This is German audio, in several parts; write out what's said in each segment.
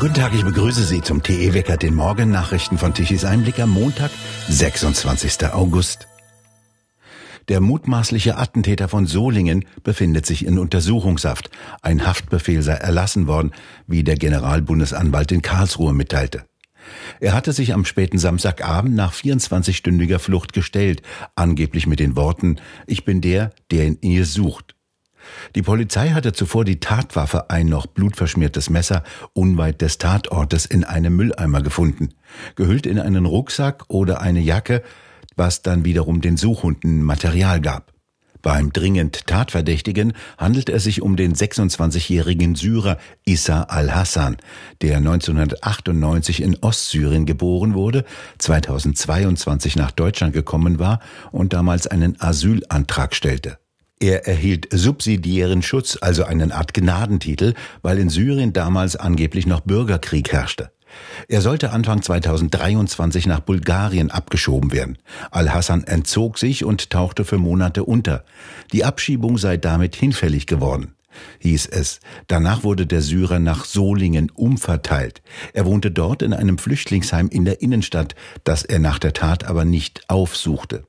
Guten Tag, ich begrüße Sie zum TE Wecker, den Morgennachrichten von Tichys Einblick am Montag, 26. August. Der mutmaßliche Attentäter von Solingen befindet sich in Untersuchungshaft. Ein Haftbefehl sei erlassen worden, wie der Generalbundesanwalt in Karlsruhe mitteilte. Er hatte sich am späten Samstagabend nach 24-stündiger Flucht gestellt, angeblich mit den Worten, ich bin der, der in ihr sucht. Die Polizei hatte zuvor die Tatwaffe, ein noch blutverschmiertes Messer, unweit des Tatortes in einem Mülleimer gefunden, gehüllt in einen Rucksack oder eine Jacke, was dann wiederum den Suchhunden Material gab. Beim dringend Tatverdächtigen handelt es sich um den 26-jährigen Syrer Issa al-Hassan, der 1998 in Ostsyrien geboren wurde, 2022 nach Deutschland gekommen war und damals einen Asylantrag stellte. Er erhielt subsidiären Schutz, also einen Art Gnadentitel, weil in Syrien damals angeblich noch Bürgerkrieg herrschte. Er sollte Anfang 2023 nach Bulgarien abgeschoben werden. Al-Hassan entzog sich und tauchte für Monate unter. Die Abschiebung sei damit hinfällig geworden hieß es. Danach wurde der Syrer nach Solingen umverteilt. Er wohnte dort in einem Flüchtlingsheim in der Innenstadt, das er nach der Tat aber nicht aufsuchte.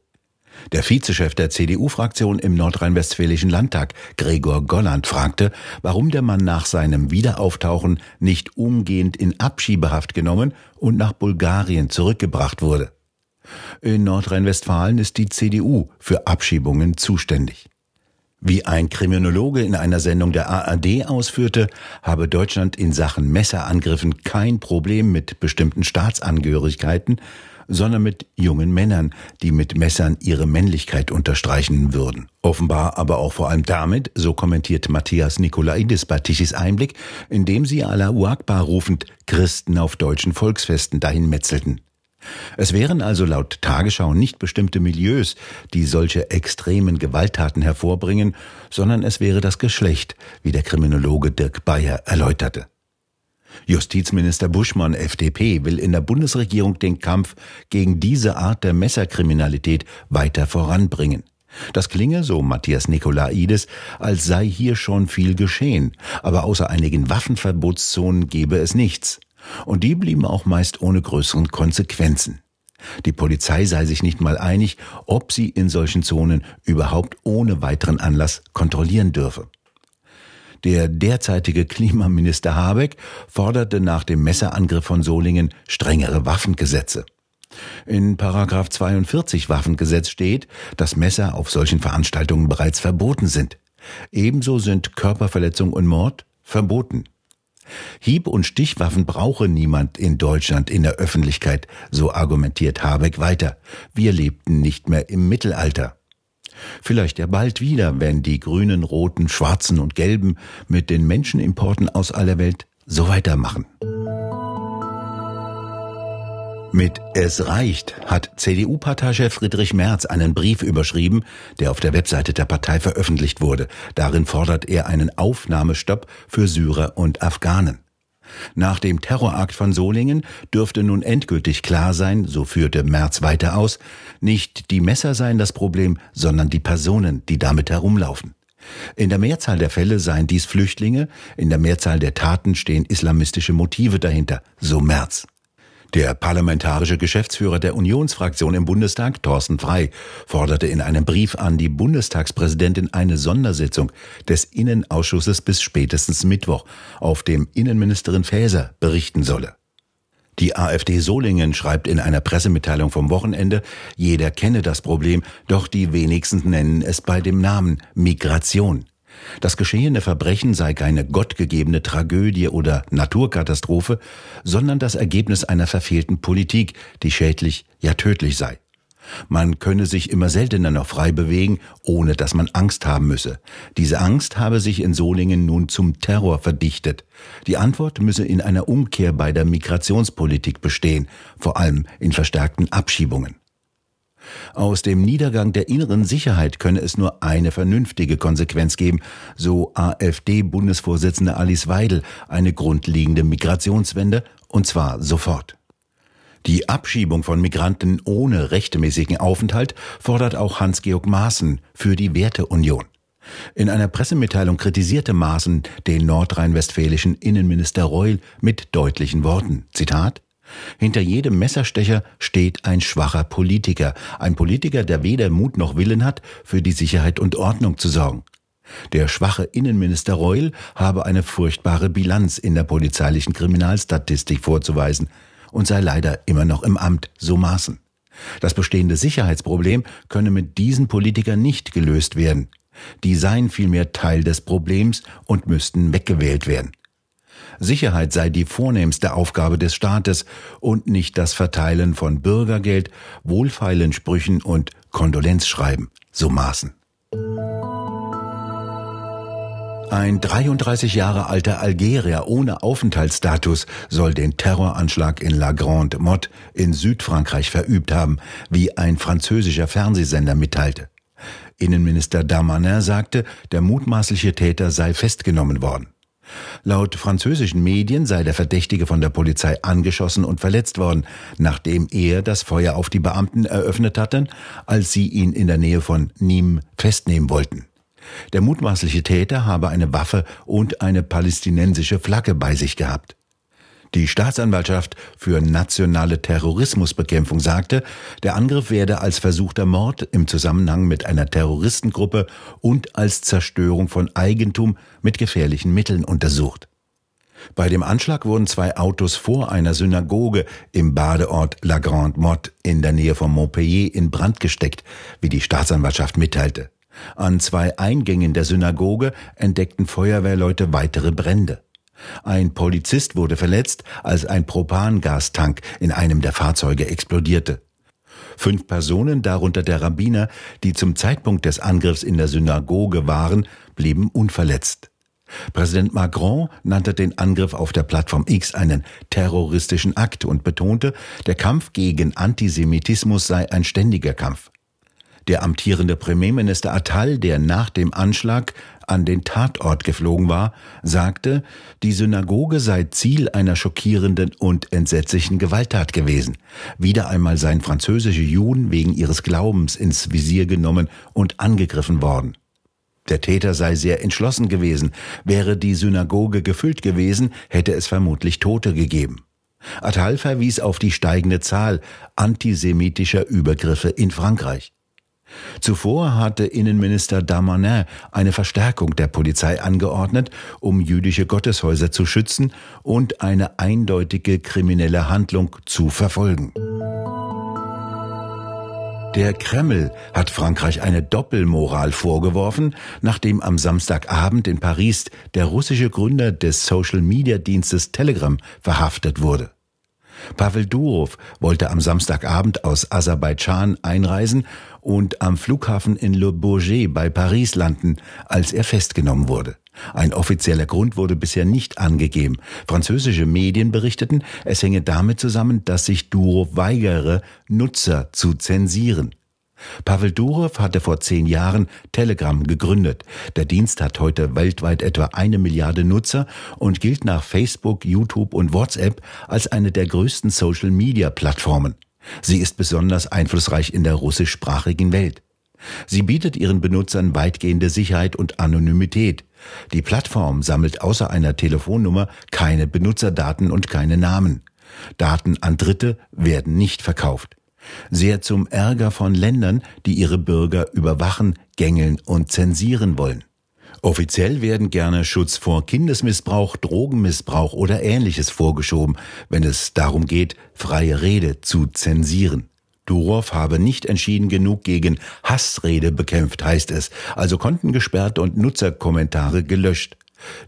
Der Vizechef der CDU-Fraktion im nordrhein-westfälischen Landtag, Gregor Golland, fragte, warum der Mann nach seinem Wiederauftauchen nicht umgehend in Abschiebehaft genommen und nach Bulgarien zurückgebracht wurde. In Nordrhein-Westfalen ist die CDU für Abschiebungen zuständig. Wie ein Kriminologe in einer Sendung der ARD ausführte, habe Deutschland in Sachen Messerangriffen kein Problem mit bestimmten Staatsangehörigkeiten, sondern mit jungen Männern, die mit Messern ihre Männlichkeit unterstreichen würden. Offenbar aber auch vor allem damit, so kommentiert Matthias Nikolaidis bei Tichys Einblick, indem sie Allahu Akbar rufend Christen auf deutschen Volksfesten dahin metzelten. Es wären also laut Tagesschau nicht bestimmte Milieus, die solche extremen Gewalttaten hervorbringen, sondern es wäre das Geschlecht, wie der Kriminologe Dirk Bayer erläuterte. Justizminister Buschmann, FDP, will in der Bundesregierung den Kampf gegen diese Art der Messerkriminalität weiter voranbringen. Das klinge, so Matthias Nikolaides, als sei hier schon viel geschehen, aber außer einigen Waffenverbotszonen gebe es nichts. Und die blieben auch meist ohne größeren Konsequenzen. Die Polizei sei sich nicht mal einig, ob sie in solchen Zonen überhaupt ohne weiteren Anlass kontrollieren dürfe. Der derzeitige Klimaminister Habeck forderte nach dem Messerangriff von Solingen strengere Waffengesetze. In Paragraph 42 Waffengesetz steht, dass Messer auf solchen Veranstaltungen bereits verboten sind. Ebenso sind Körperverletzung und Mord verboten. Hieb- und Stichwaffen brauche niemand in Deutschland in der Öffentlichkeit, so argumentiert Habeck weiter. Wir lebten nicht mehr im Mittelalter. Vielleicht ja bald wieder, wenn die Grünen, Roten, Schwarzen und Gelben mit den Menschenimporten aus aller Welt so weitermachen. Mit Es reicht hat CDU-Parteichef Friedrich Merz einen Brief überschrieben, der auf der Webseite der Partei veröffentlicht wurde. Darin fordert er einen Aufnahmestopp für Syrer und Afghanen. Nach dem Terrorakt von Solingen dürfte nun endgültig klar sein, so führte Merz weiter aus, nicht die Messer seien das Problem, sondern die Personen, die damit herumlaufen. In der Mehrzahl der Fälle seien dies Flüchtlinge, in der Mehrzahl der Taten stehen islamistische Motive dahinter, so Merz. Der parlamentarische Geschäftsführer der Unionsfraktion im Bundestag, Thorsten Frei, forderte in einem Brief an die Bundestagspräsidentin eine Sondersitzung des Innenausschusses bis spätestens Mittwoch, auf dem Innenministerin Faeser berichten solle. Die AfD Solingen schreibt in einer Pressemitteilung vom Wochenende, jeder kenne das Problem, doch die wenigsten nennen es bei dem Namen Migration. Das geschehene Verbrechen sei keine gottgegebene Tragödie oder Naturkatastrophe, sondern das Ergebnis einer verfehlten Politik, die schädlich, ja tödlich sei. Man könne sich immer seltener noch frei bewegen, ohne dass man Angst haben müsse. Diese Angst habe sich in Solingen nun zum Terror verdichtet. Die Antwort müsse in einer Umkehr bei der Migrationspolitik bestehen, vor allem in verstärkten Abschiebungen. Aus dem Niedergang der inneren Sicherheit könne es nur eine vernünftige Konsequenz geben, so AfD-Bundesvorsitzende Alice Weidel, eine grundlegende Migrationswende, und zwar sofort. Die Abschiebung von Migranten ohne rechtmäßigen Aufenthalt fordert auch Hans-Georg Maaßen für die Werteunion. In einer Pressemitteilung kritisierte Maaßen den nordrhein-westfälischen Innenminister Reul mit deutlichen Worten. Zitat hinter jedem Messerstecher steht ein schwacher Politiker, ein Politiker, der weder Mut noch Willen hat, für die Sicherheit und Ordnung zu sorgen. Der schwache Innenminister Reul habe eine furchtbare Bilanz in der polizeilichen Kriminalstatistik vorzuweisen und sei leider immer noch im Amt, so maßen. Das bestehende Sicherheitsproblem könne mit diesen Politikern nicht gelöst werden. Die seien vielmehr Teil des Problems und müssten weggewählt werden. Sicherheit sei die vornehmste Aufgabe des Staates und nicht das Verteilen von Bürgergeld, wohlfeilen Sprüchen und Kondolenzschreiben, so Maßen. Ein 33 Jahre alter Algerier ohne Aufenthaltsstatus soll den Terroranschlag in La Grande Motte in Südfrankreich verübt haben, wie ein französischer Fernsehsender mitteilte. Innenminister Damanin sagte, der mutmaßliche Täter sei festgenommen worden. Laut französischen Medien sei der Verdächtige von der Polizei angeschossen und verletzt worden, nachdem er das Feuer auf die Beamten eröffnet hatte, als sie ihn in der Nähe von Nîmes festnehmen wollten. Der mutmaßliche Täter habe eine Waffe und eine palästinensische Flagge bei sich gehabt. Die Staatsanwaltschaft für nationale Terrorismusbekämpfung sagte, der Angriff werde als versuchter Mord im Zusammenhang mit einer Terroristengruppe und als Zerstörung von Eigentum mit gefährlichen Mitteln untersucht. Bei dem Anschlag wurden zwei Autos vor einer Synagoge im Badeort La Grande Motte in der Nähe von Montpellier in Brand gesteckt, wie die Staatsanwaltschaft mitteilte. An zwei Eingängen der Synagoge entdeckten Feuerwehrleute weitere Brände. Ein Polizist wurde verletzt, als ein Propangastank in einem der Fahrzeuge explodierte. Fünf Personen, darunter der Rabbiner, die zum Zeitpunkt des Angriffs in der Synagoge waren, blieben unverletzt. Präsident Macron nannte den Angriff auf der Plattform X einen terroristischen Akt und betonte, der Kampf gegen Antisemitismus sei ein ständiger Kampf. Der amtierende Premierminister Attal, der nach dem Anschlag an den Tatort geflogen war, sagte, die Synagoge sei Ziel einer schockierenden und entsetzlichen Gewalttat gewesen. Wieder einmal seien französische Juden wegen ihres Glaubens ins Visier genommen und angegriffen worden. Der Täter sei sehr entschlossen gewesen. Wäre die Synagoge gefüllt gewesen, hätte es vermutlich Tote gegeben. Atal verwies auf die steigende Zahl antisemitischer Übergriffe in Frankreich. Zuvor hatte Innenminister Damanin eine Verstärkung der Polizei angeordnet, um jüdische Gotteshäuser zu schützen und eine eindeutige kriminelle Handlung zu verfolgen. Der Kreml hat Frankreich eine Doppelmoral vorgeworfen, nachdem am Samstagabend in Paris der russische Gründer des Social-Media-Dienstes Telegram verhaftet wurde. Pavel Durov wollte am Samstagabend aus Aserbaidschan einreisen und am Flughafen in Le Bourget bei Paris landen, als er festgenommen wurde. Ein offizieller Grund wurde bisher nicht angegeben. Französische Medien berichteten, es hänge damit zusammen, dass sich Durov weigere, Nutzer zu zensieren. Pavel Durov hatte vor zehn Jahren Telegram gegründet. Der Dienst hat heute weltweit etwa eine Milliarde Nutzer und gilt nach Facebook, YouTube und WhatsApp als eine der größten Social-Media-Plattformen. Sie ist besonders einflussreich in der russischsprachigen Welt. Sie bietet ihren Benutzern weitgehende Sicherheit und Anonymität. Die Plattform sammelt außer einer Telefonnummer keine Benutzerdaten und keine Namen. Daten an Dritte werden nicht verkauft. Sehr zum Ärger von Ländern, die ihre Bürger überwachen, gängeln und zensieren wollen. Offiziell werden gerne Schutz vor Kindesmissbrauch, Drogenmissbrauch oder ähnliches vorgeschoben, wenn es darum geht, freie Rede zu zensieren. Durow habe nicht entschieden genug gegen Hassrede bekämpft, heißt es, also Konten gesperrt und Nutzerkommentare gelöscht.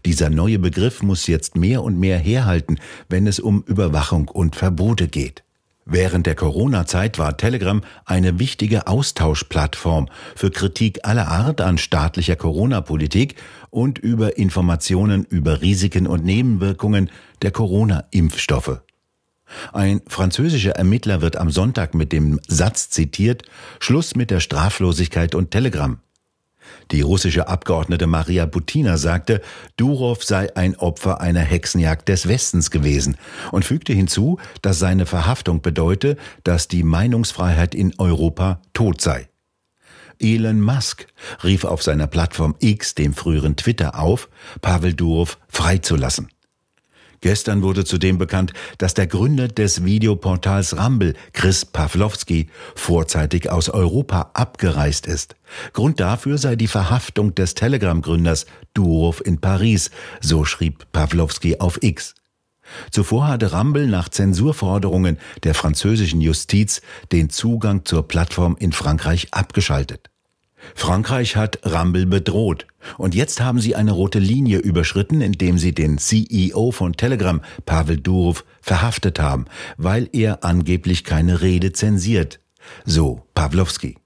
Dieser neue Begriff muss jetzt mehr und mehr herhalten, wenn es um Überwachung und Verbote geht. Während der Corona-Zeit war Telegram eine wichtige Austauschplattform für Kritik aller Art an staatlicher Corona-Politik und über Informationen über Risiken und Nebenwirkungen der Corona-Impfstoffe. Ein französischer Ermittler wird am Sonntag mit dem Satz zitiert, Schluss mit der Straflosigkeit und Telegram. Die russische Abgeordnete Maria Butina sagte, Durov sei ein Opfer einer Hexenjagd des Westens gewesen und fügte hinzu, dass seine Verhaftung bedeute, dass die Meinungsfreiheit in Europa tot sei. Elon Musk rief auf seiner Plattform X, dem früheren Twitter, auf, Pavel Durov freizulassen. Gestern wurde zudem bekannt, dass der Gründer des Videoportals Rumble, Chris Pawlowski, vorzeitig aus Europa abgereist ist. Grund dafür sei die Verhaftung des Telegram-Gründers Durov in Paris, so schrieb Pawlowski auf X. Zuvor hatte Rumble nach Zensurforderungen der französischen Justiz den Zugang zur Plattform in Frankreich abgeschaltet. Frankreich hat Rambel bedroht. Und jetzt haben sie eine rote Linie überschritten, indem sie den CEO von Telegram, Pavel Durov, verhaftet haben, weil er angeblich keine Rede zensiert. So Pawlowski.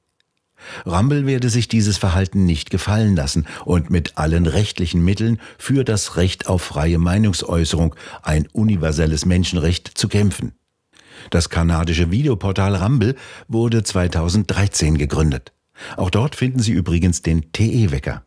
Rambel werde sich dieses Verhalten nicht gefallen lassen und mit allen rechtlichen Mitteln für das Recht auf freie Meinungsäußerung, ein universelles Menschenrecht, zu kämpfen. Das kanadische Videoportal Rambel wurde 2013 gegründet. Auch dort finden Sie übrigens den TE-Wecker.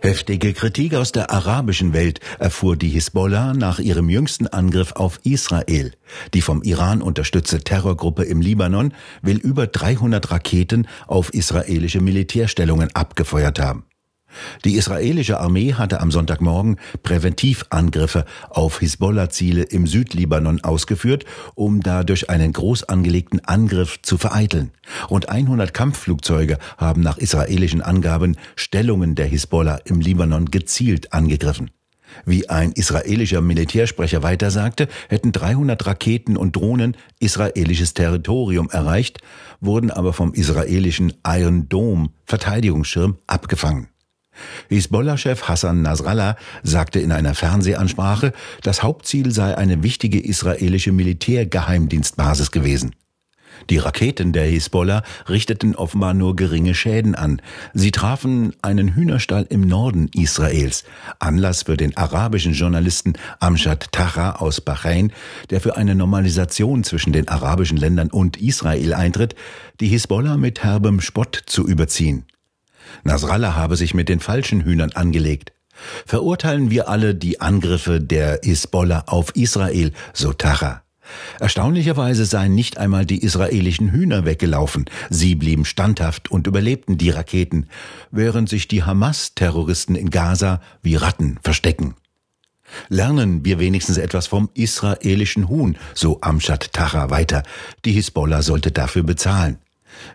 Heftige Kritik aus der arabischen Welt erfuhr die Hisbollah nach ihrem jüngsten Angriff auf Israel. Die vom Iran unterstützte Terrorgruppe im Libanon will über 300 Raketen auf israelische Militärstellungen abgefeuert haben. Die israelische Armee hatte am Sonntagmorgen Präventivangriffe auf Hisbollah-Ziele im Südlibanon ausgeführt, um dadurch einen groß angelegten Angriff zu vereiteln. Rund 100 Kampfflugzeuge haben nach israelischen Angaben Stellungen der Hisbollah im Libanon gezielt angegriffen. Wie ein israelischer Militärsprecher weiter sagte, hätten 300 Raketen und Drohnen israelisches Territorium erreicht, wurden aber vom israelischen Iron Dome Verteidigungsschirm abgefangen. Hisbollah-Chef Hassan Nasrallah sagte in einer Fernsehansprache, das Hauptziel sei eine wichtige israelische Militärgeheimdienstbasis gewesen. Die Raketen der Hisbollah richteten offenbar nur geringe Schäden an. Sie trafen einen Hühnerstall im Norden Israels. Anlass für den arabischen Journalisten Amshad Taha aus Bahrain, der für eine Normalisation zwischen den arabischen Ländern und Israel eintritt, die Hisbollah mit herbem Spott zu überziehen. Nasrallah habe sich mit den falschen Hühnern angelegt. Verurteilen wir alle die Angriffe der Hisbollah auf Israel, so Tacher. Erstaunlicherweise seien nicht einmal die israelischen Hühner weggelaufen. Sie blieben standhaft und überlebten die Raketen, während sich die Hamas-Terroristen in Gaza wie Ratten verstecken. Lernen wir wenigstens etwas vom israelischen Huhn, so Amschad Tacha weiter. Die Hisbollah sollte dafür bezahlen.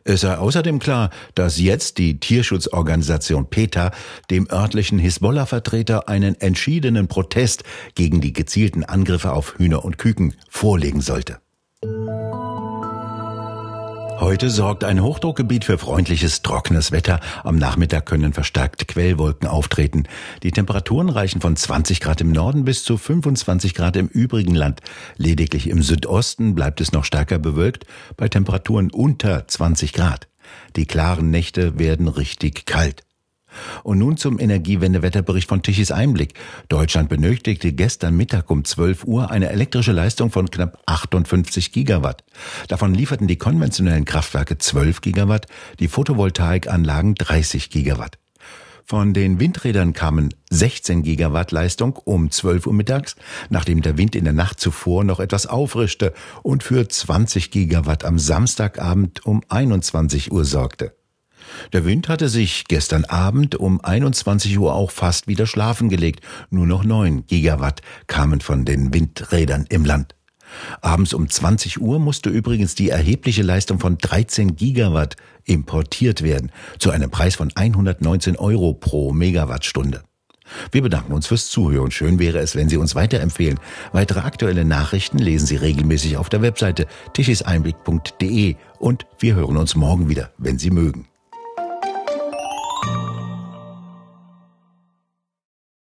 Es sei außerdem klar, dass jetzt die Tierschutzorganisation PETA dem örtlichen Hisbollah-Vertreter einen entschiedenen Protest gegen die gezielten Angriffe auf Hühner und Küken vorlegen sollte. Heute sorgt ein Hochdruckgebiet für freundliches, trockenes Wetter. Am Nachmittag können verstärkt Quellwolken auftreten. Die Temperaturen reichen von 20 Grad im Norden bis zu 25 Grad im übrigen Land. Lediglich im Südosten bleibt es noch stärker bewölkt, bei Temperaturen unter 20 Grad. Die klaren Nächte werden richtig kalt. Und nun zum Energiewendewetterbericht von Tichys Einblick. Deutschland benötigte gestern Mittag um 12 Uhr eine elektrische Leistung von knapp 58 Gigawatt. Davon lieferten die konventionellen Kraftwerke 12 Gigawatt, die Photovoltaikanlagen 30 Gigawatt. Von den Windrädern kamen 16 Gigawatt Leistung um 12 Uhr mittags, nachdem der Wind in der Nacht zuvor noch etwas aufrischte und für 20 Gigawatt am Samstagabend um 21 Uhr sorgte. Der Wind hatte sich gestern Abend um 21 Uhr auch fast wieder schlafen gelegt. Nur noch 9 Gigawatt kamen von den Windrädern im Land. Abends um 20 Uhr musste übrigens die erhebliche Leistung von 13 Gigawatt importiert werden, zu einem Preis von 119 Euro pro Megawattstunde. Wir bedanken uns fürs Zuhören. Schön wäre es, wenn Sie uns weiterempfehlen. Weitere aktuelle Nachrichten lesen Sie regelmäßig auf der Webseite tischiseinblick.de und wir hören uns morgen wieder, wenn Sie mögen.